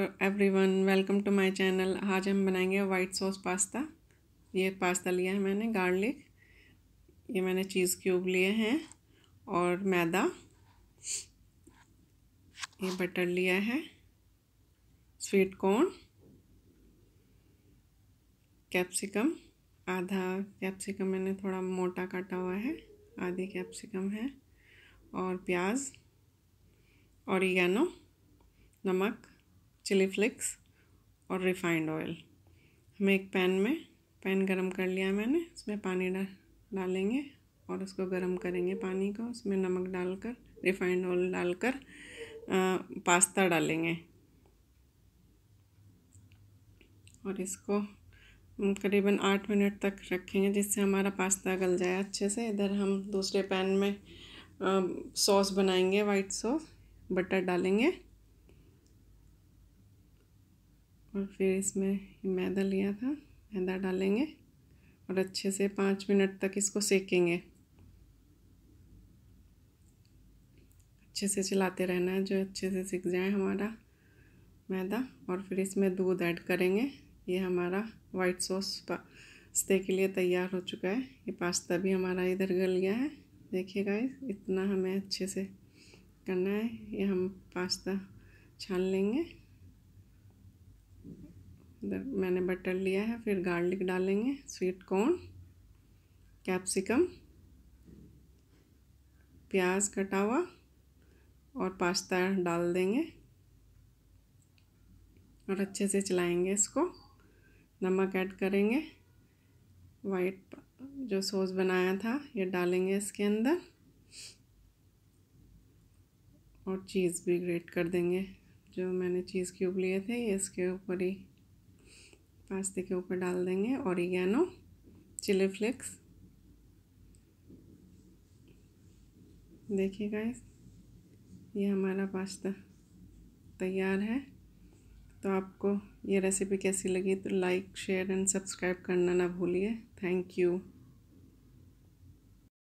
every everyone welcome to my channel आज हम बनाएंगे वाइट सॉस पास्ता ये पास्ता लिया है मैंने गार्लिक ये मैंने चीज़ क्यूब लिए हैं और मैदा ये बटर लिया है स्वीट कॉर्न कैप्सिकम आधा कैप्सिकम मैंने थोड़ा मोटा काटा हुआ है आधी कैप्सिकम है और प्याज और नमक चिली फ्लेक्स और रिफाइंड ऑयल हमें एक पैन में पैन गरम कर लिया मैंने उसमें पानी डा, डालेंगे और उसको गरम करेंगे पानी को उसमें नमक डालकर रिफाइंड ऑयल डालकर पास्ता डालेंगे और इसको करीबन आठ मिनट तक रखेंगे जिससे हमारा पास्ता गल जाए अच्छे से इधर हम दूसरे पैन में सॉस बनाएंगे वाइट सॉस बटर डालेंगे और फिर इसमें मैदा लिया था मैदा डालेंगे और अच्छे से पाँच मिनट तक इसको सेकेंगे अच्छे से चलाते रहना है जो अच्छे से सीख जाए हमारा मैदा और फिर इसमें दूध ऐड करेंगे ये हमारा वाइट सॉस पास्ते के लिए तैयार हो चुका है ये पास्ता भी हमारा इधर गल गया है देखिए गाइस इतना हमें अच्छे से करना है ये हम पास्ता छान लेंगे इधर मैंने बटर लिया है फिर गार्लिक डालेंगे स्वीट कॉर्न कैप्सिकम प्याज कटा हुआ और पास्ता डाल देंगे और अच्छे से चलाएंगे इसको नमक ऐड करेंगे वाइट जो सॉस बनाया था ये डालेंगे इसके अंदर और चीज़ भी ग्रेट कर देंगे जो मैंने चीज़ क्यूब लिए थे ये इसके ऊपर ही पास्ते के ऊपर डाल देंगे ऑरिगेनो चिली फ्लेक्स देखिए गाइस ये हमारा पास्ता तैयार है तो आपको ये रेसिपी कैसी लगी तो लाइक शेयर एंड सब्सक्राइब करना ना भूलिए थैंक यू